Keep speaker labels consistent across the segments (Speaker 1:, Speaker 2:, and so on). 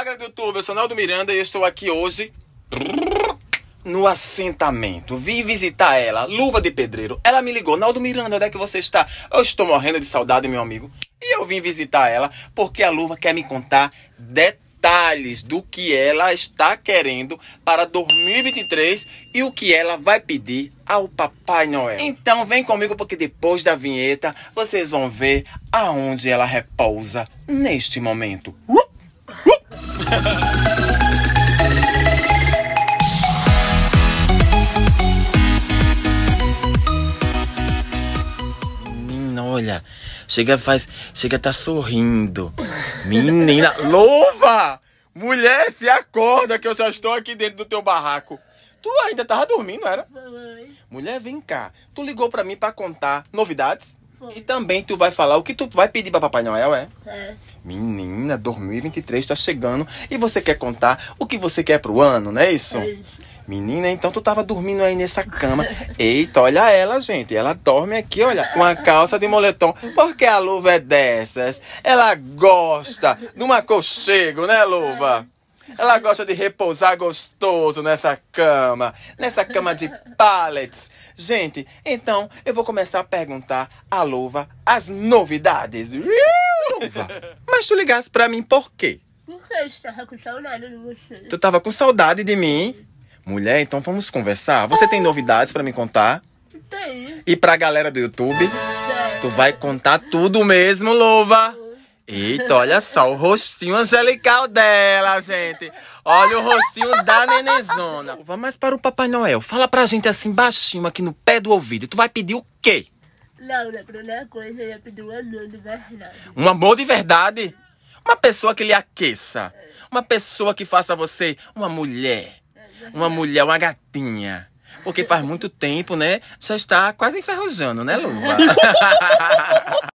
Speaker 1: Olá, do YouTube, eu sou Naldo Miranda e estou aqui hoje no assentamento. Vim visitar ela, luva de pedreiro. Ela me ligou, Naldo Miranda, onde é que você está? Eu estou morrendo de saudade, meu amigo. E eu vim visitar ela porque a luva quer me contar detalhes do que ela está querendo para 2023 e o que ela vai pedir ao Papai Noel. Então vem comigo porque depois da vinheta vocês vão ver aonde ela repousa neste momento. Uh! Menina, olha. Chega faz, chega tá sorrindo. Menina, louva! Mulher, se acorda que eu já estou aqui dentro do teu barraco. Tu ainda tava dormindo, não era? Mulher, vem cá. Tu ligou para mim para contar novidades? E também tu vai falar o que tu vai pedir para Papai Noel, é? É. Menina, 2023 está chegando e você quer contar o que você quer pro ano, não é isso? É Menina, então tu tava dormindo aí nessa cama. Eita, olha ela, gente. Ela dorme aqui, olha, com a calça de moletom. Porque a luva é dessas. Ela gosta de um aconchego, né, luva? É. Ela gosta de repousar gostoso nessa cama, nessa cama de pallets. Gente, então eu vou começar a perguntar à luva as novidades. Louva, mas tu ligaste pra mim por quê?
Speaker 2: Porque eu estava com saudade de você. Tu
Speaker 1: estava com saudade de mim? Mulher, então vamos conversar. Você tem novidades para me contar? Tem. E pra galera do YouTube? Tem. Tu vai contar tudo mesmo, Louva? Eita, olha só o rostinho angelical dela, gente. Olha o rostinho da Nenezona. Vamos mais para o Papai Noel. Fala pra gente assim baixinho aqui no pé do ouvido. Tu vai pedir o quê?
Speaker 2: Laura, primeira coisa eu ia pedir um amor de verdade.
Speaker 1: Um amor de verdade? Uma pessoa que lhe aqueça. É. Uma pessoa que faça você uma mulher. É uma mulher, uma gatinha porque faz muito tempo, né? Já está quase enferrujando, né, Luva?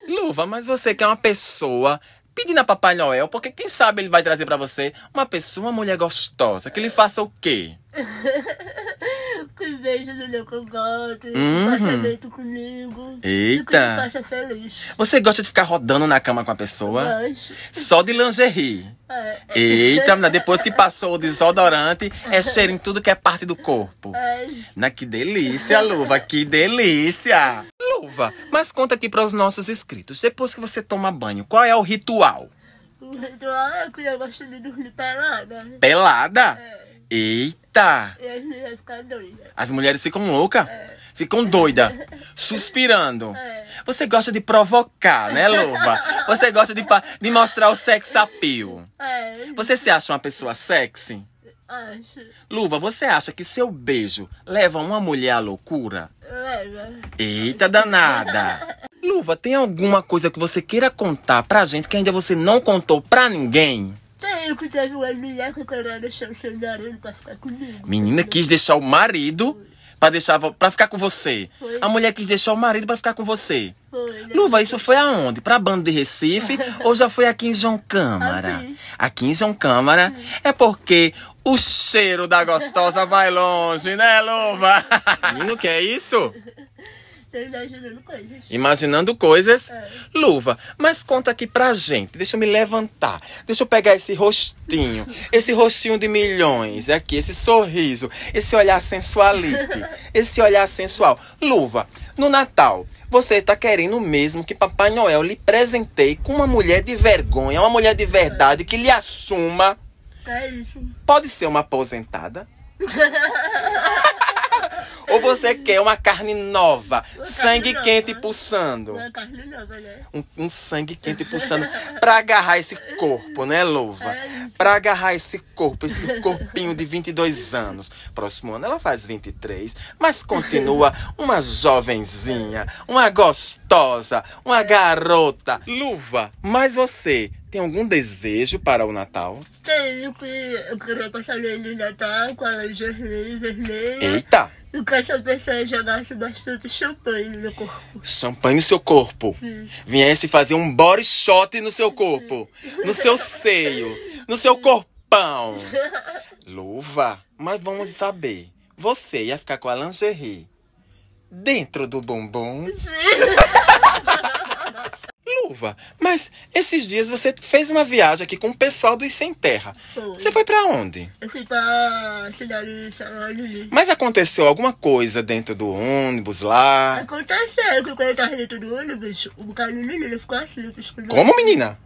Speaker 1: Luva, mas você que é uma pessoa pedindo a Papai Noel, porque quem sabe ele vai trazer para você uma pessoa, uma mulher gostosa, que lhe faça o quê?
Speaker 2: que beijo do Lucas Gotti, uhum. comigo.
Speaker 1: Eita!
Speaker 2: faça feliz.
Speaker 1: Você gosta de ficar rodando na cama com a pessoa? Gosto. Só de lingerie. É. Eita, menina, depois que passou o desodorante, é cheiro em tudo que é parte do corpo. É. Na, né, que delícia, luva, que delícia! Luva, mas conta aqui para os nossos inscritos, depois que você toma banho, qual é o ritual?
Speaker 2: O ritual é que eu gosto de dormir pelada.
Speaker 1: Pelada? É. Eita! As mulheres ficam loucas. É. Ficam doidas. Suspirando. É. Você gosta de provocar, né, Luva? Você gosta de, de mostrar o sex appeal. É. é você se acha uma pessoa sexy? Acho. Luva, você acha que seu beijo leva uma mulher à loucura?
Speaker 2: Leva.
Speaker 1: Eita danada! Luva, tem alguma coisa que você queira contar pra gente que ainda você não contou pra ninguém?
Speaker 2: Tenho que teve uma mulher que queria deixar o seu marido pra ficar comigo.
Speaker 1: Menina quis deixar o marido pra, deixar, pra ficar com você. Foi. A mulher quis deixar o marido pra ficar com você. Foi, né? Luva, isso foi aonde? Pra banda de Recife ou já foi aqui em João Câmara? Aqui, aqui em João Câmara Sim. é porque o cheiro da gostosa vai longe, né, Luva? Menino, que é isso?
Speaker 2: Imaginando coisas.
Speaker 1: Imaginando coisas. É. Luva. Mas conta aqui pra gente. Deixa eu me levantar. Deixa eu pegar esse rostinho. esse rostinho de milhões. Aqui, esse sorriso. Esse olhar sensualite. esse olhar sensual. Luva. No Natal, você tá querendo mesmo que Papai Noel lhe presenteie com uma mulher de vergonha, uma mulher de verdade que lhe assuma. É isso. Pode ser uma aposentada. Ou você quer uma carne nova, uma sangue carne quente nova. pulsando? é carne nova, né? Um, um sangue quente pulsando para agarrar esse corpo, né, louva? É, para agarrar esse corpo, esse corpinho de 22 anos. Próximo ano ela faz 23, mas continua uma jovenzinha, uma gostosa, uma garota. Luva, mas você tem algum desejo para o Natal?
Speaker 2: Tenho que eu queria passar de Natal com a lingerie vermelha. Eita! E que essa pessoa jogasse bastante champanhe no meu corpo.
Speaker 1: Champanhe no seu corpo? Sim. Viesse fazer um body shot no seu corpo, Sim. no seu seio, no seu corpão. Luva, mas vamos saber. Você ia ficar com a lingerie dentro do bumbum? Sim. Mas esses dias você fez uma viagem aqui com o pessoal dos Sem Terra. Foi. Você foi para onde?
Speaker 2: Eu fui pra cidade de Salvador. Mas
Speaker 1: aconteceu alguma coisa dentro do ônibus lá?
Speaker 2: Aconteceu, que quando eu tava dentro do ônibus, o cara menino assim, ficou assim. Como, menina?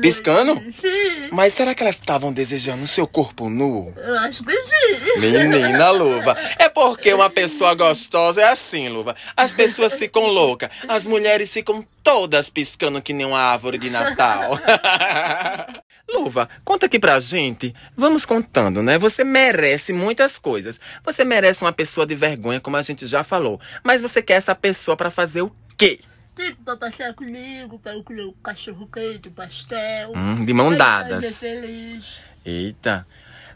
Speaker 2: Piscando? Sim.
Speaker 1: Mas será que elas estavam desejando o seu corpo nu? Eu acho que sim. Menina Luva, é porque uma pessoa gostosa é assim, Luva. As pessoas ficam loucas, as mulheres ficam todas piscando que nem uma árvore de Natal. Luva, conta aqui pra gente. Vamos contando, né? Você merece muitas coisas. Você merece uma pessoa de vergonha, como a gente já falou. Mas você quer essa pessoa para fazer o quê?
Speaker 2: tipo pra passear comigo, pra eu comer o cachorro quente, o pastel. Hum, de mão dadas. Feliz.
Speaker 1: Eita.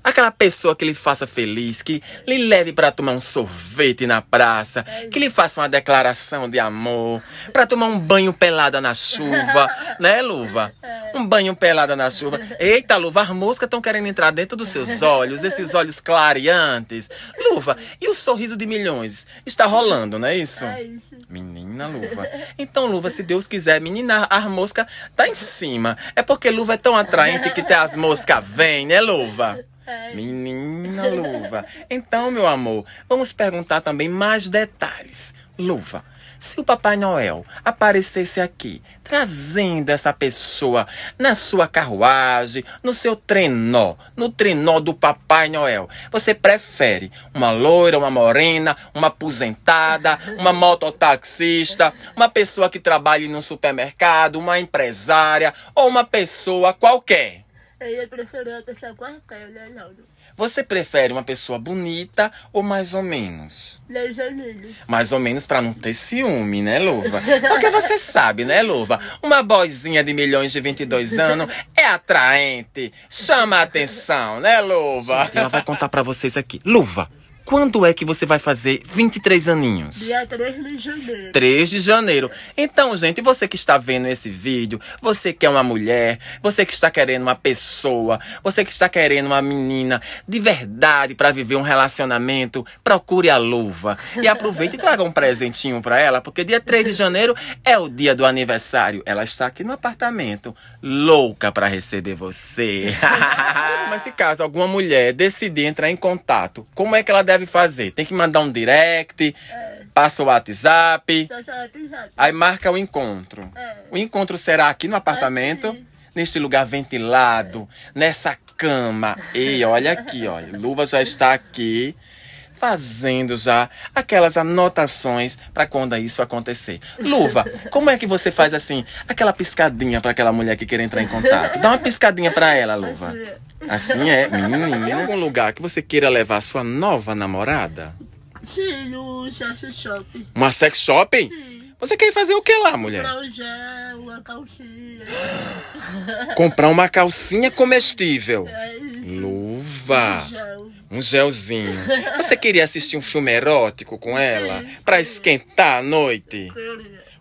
Speaker 1: Aquela pessoa que lhe faça feliz, que lhe leve para tomar um sorvete na praça, é que lhe faça uma declaração de amor, para tomar um banho pelada na chuva, né, Luva? É. Um banho pelada na chuva. Eita, Luva, as moscas estão querendo entrar dentro dos seus olhos, esses olhos clareantes. Luva, e o sorriso de milhões? Está rolando, não é isso? É isso. Menina luva. Então, luva, se Deus quiser, menina, as moscas tá em cima. É porque luva é tão atraente que tem as moscas vêm, né, luva? É. Menina luva. Então, meu amor, vamos perguntar também mais detalhes. Luva, se o Papai Noel aparecesse aqui, trazendo essa pessoa na sua carruagem, no seu trenó, no trenó do Papai Noel, você prefere uma loira, uma morena, uma aposentada, uma mototaxista, uma pessoa que trabalhe no supermercado, uma empresária ou uma pessoa qualquer?
Speaker 2: Ele preferiu uma pessoa qualquer, né, Naldo?
Speaker 1: Você prefere uma pessoa bonita ou mais ou menos?
Speaker 2: Mais ou menos.
Speaker 1: Mais ou menos pra não ter ciúme, né, Luva? Porque você sabe, né, Luva? Uma boizinha de milhões de 22 anos é atraente, chama a atenção, né, Luva? Gente, ela vai contar pra vocês aqui. Luva, quando é que você vai fazer 23 aninhos? Dia 3 de janeiro. 3 de janeiro. Então, gente, você que está vendo esse vídeo, você que é uma mulher, você que está querendo uma pessoa, você que está querendo uma menina de verdade para viver um relacionamento, procure a luva. E aproveite e traga um presentinho para ela, porque dia 3 de janeiro é o dia do aniversário. Ela está aqui no apartamento, louca para receber você. Mas se caso alguma mulher decidir entrar em contato, como é que ela deve deve fazer? Tem que mandar um direct, é. passa o WhatsApp, WhatsApp, tá, tá, tá, aí marca o encontro. É. O encontro será aqui no apartamento, é. neste lugar ventilado, é. nessa cama. E olha aqui, olha, Luva já está aqui fazendo já aquelas anotações para quando isso acontecer. Luva, como é que você faz assim, aquela piscadinha para aquela mulher que quer entrar em contato? Dá uma piscadinha para ela, Luva. Assim é, menina. Em algum lugar que você queira levar sua nova namorada?
Speaker 2: Sim, no sex shop.
Speaker 1: Uma sex shopping? Sim.
Speaker 2: Você quer fazer o que lá, mulher?
Speaker 1: Comprar um gel, uma calcinha. Comprar uma calcinha comestível. É isso. Luva. Um gel. Um gelzinho. Você queria assistir um filme erótico com ela? Pra esquentar a noite?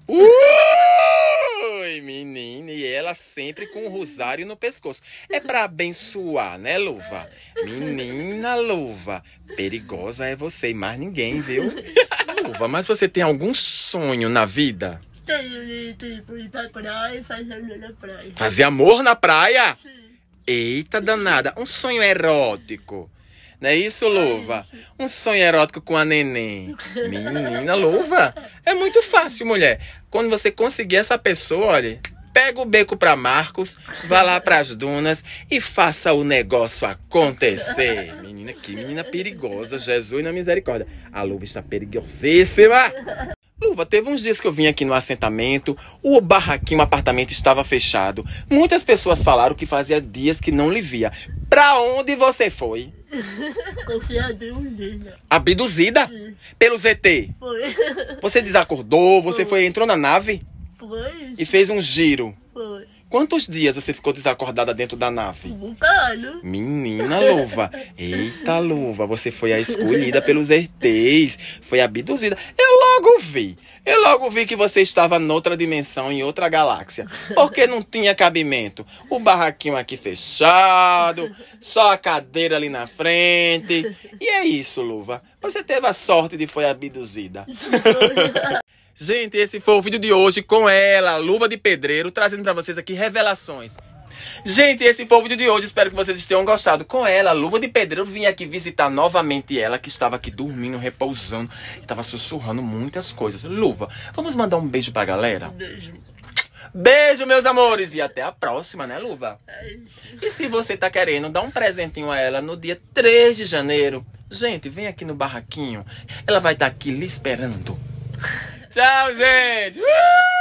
Speaker 1: Ui, menina, e ela sempre com o rosário no pescoço. É pra abençoar, né, Luva? Menina Luva, perigosa é você e mais ninguém, viu? Luva, mas você tem algum sonho na vida?
Speaker 2: Tenho, né, tipo, ir pra praia e fazer amor na praia.
Speaker 1: Fazer amor na praia? Sim. Eita danada, um sonho erótico. Não é isso, Luva. Um sonho erótico com a neném. Menina, Luva, é muito fácil, mulher. Quando você conseguir essa pessoa, olha, pega o beco para Marcos, vá lá para as dunas e faça o negócio acontecer. Menina, que menina perigosa, Jesus na misericórdia. A Luva está perigosíssima. Luva, teve uns dias que eu vim aqui no assentamento, o barraquinho, o apartamento estava fechado. Muitas pessoas falaram que fazia dias que não lhe via. Pra onde você foi?
Speaker 2: Eu fui abduzida.
Speaker 1: Abduzida? Sim. Pelo ZT?
Speaker 2: Foi. Você
Speaker 1: desacordou, você foi, foi entrou na nave?
Speaker 2: Foi. E
Speaker 1: fez um giro? Foi. Quantos dias você ficou desacordada dentro da nave?
Speaker 2: Um ano.
Speaker 1: Menina luva. Eita luva, você foi a escolhida pelos ETs, foi abduzida. Eu logo vi. Eu logo vi que você estava noutra dimensão, em outra galáxia. Porque não tinha cabimento. O barraquinho aqui fechado, só a cadeira ali na frente. E é isso, luva. Você teve a sorte de foi abduzida. Gente, esse foi o vídeo de hoje com ela, Luva de Pedreiro, trazendo para vocês aqui revelações. Gente, esse foi o vídeo de hoje. Espero que vocês tenham gostado. Com ela, Luva de Pedreiro, vim aqui visitar novamente ela, que estava aqui dormindo, repousando. E estava sussurrando muitas coisas. Luva, vamos mandar um beijo pra galera? Beijo. Beijo, meus amores. E até a próxima, né, Luva? E se você tá querendo dar um presentinho a ela no dia 3 de janeiro, gente, vem aqui no barraquinho. Ela vai estar tá aqui lhe esperando. Tchau, gente! Uh!